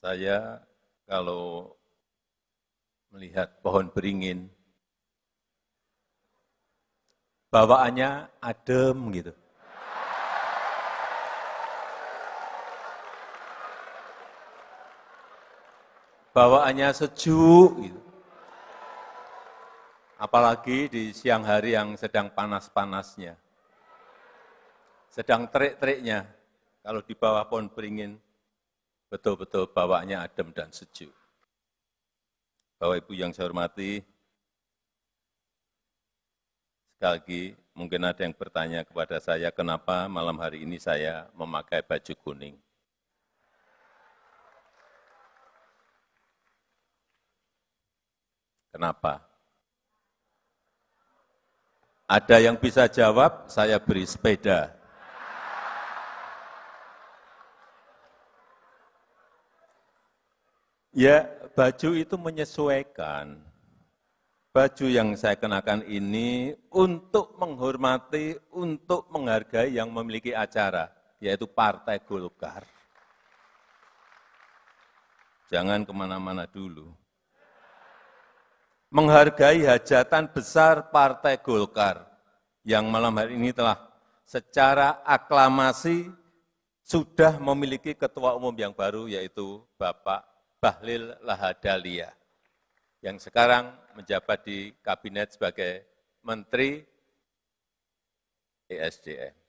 Saya kalau melihat pohon beringin, bawaannya adem gitu. Bawaannya sejuk gitu. Apalagi di siang hari yang sedang panas-panasnya. Sedang terik-teriknya kalau di bawah pohon beringin betul-betul bawahnya adem dan sejuk. Bapak Ibu yang saya hormati, sekali lagi mungkin ada yang bertanya kepada saya kenapa malam hari ini saya memakai baju kuning. Kenapa? Ada yang bisa jawab, saya beri sepeda. Ya, baju itu menyesuaikan. Baju yang saya kenakan ini untuk menghormati, untuk menghargai yang memiliki acara, yaitu Partai Golkar. Jangan kemana-mana dulu. Menghargai hajatan besar Partai Golkar yang malam hari ini telah secara aklamasi sudah memiliki ketua umum yang baru yaitu Bapak Bahlil Lahadalia yang sekarang menjabat di kabinet sebagai Menteri ESDM.